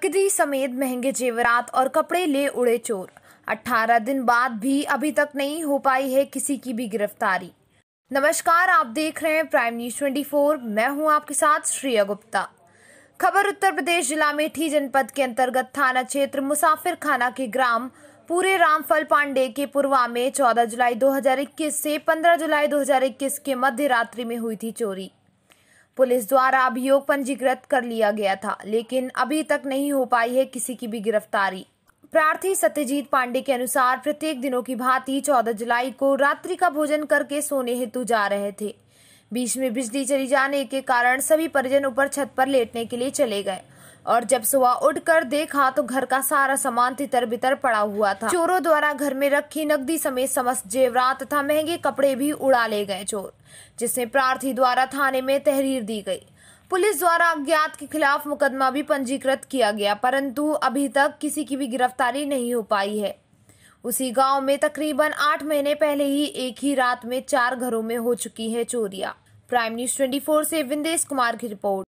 नकदी समेत महंगे जेवरात और कपड़े ले उड़े चोर 18 दिन बाद भी अभी तक नहीं हो पाई है किसी की भी गिरफ्तारी नमस्कार आप देख रहे हैं प्राइम न्यूज 24 मैं हूं आपके साथ श्रेया गुप्ता खबर उत्तर प्रदेश जिला मेठी जनपद के अंतर्गत थाना क्षेत्र मुसाफिर खाना के ग्राम पूरे रामफल पांडे के पूर्वा में 14 जुलाई 2021 से 15 जुलाई 2021 के मध्य रात्रि में हुई थी चोरी पुलिस द्वारा अभियोग पंजीकृत कर लिया गया था लेकिन अभी तक नहीं हो पाई है किसी की भी गिरफ्तारी प्रार्थी सत्यजीत पांडे के अनुसार प्रत्येक दिनों की भांति 14 जुलाई को रात्रि का भोजन करके सोने हेतु जा रहे थे बीच में बिजली चली जाने के कारण सभी परिजन ऊपर छत पर लेटने के लिए चले गए और जब सुबह उठकर देखा तो घर का सारा सामान तितर बितर पड़ा हुआ था चोरों द्वारा घर में रखी नकदी समेत समस्त जेवरात तथा महंगे कपड़े भी उड़ा ले गए चोर जिसमे प्रार्थी द्वारा थाने में तहरीर दी गई पुलिस द्वारा अज्ञात के खिलाफ मुकदमा भी पंजीकृत किया गया परंतु अभी तक किसी की भी गिरफ्तारी नहीं हो पाई है उसी गांव में तकरीबन आठ महीने पहले ही एक ही रात में चार घरों में हो चुकी है चोरिया प्राइम न्यूज 24 से विंदेश कुमार की रिपोर्ट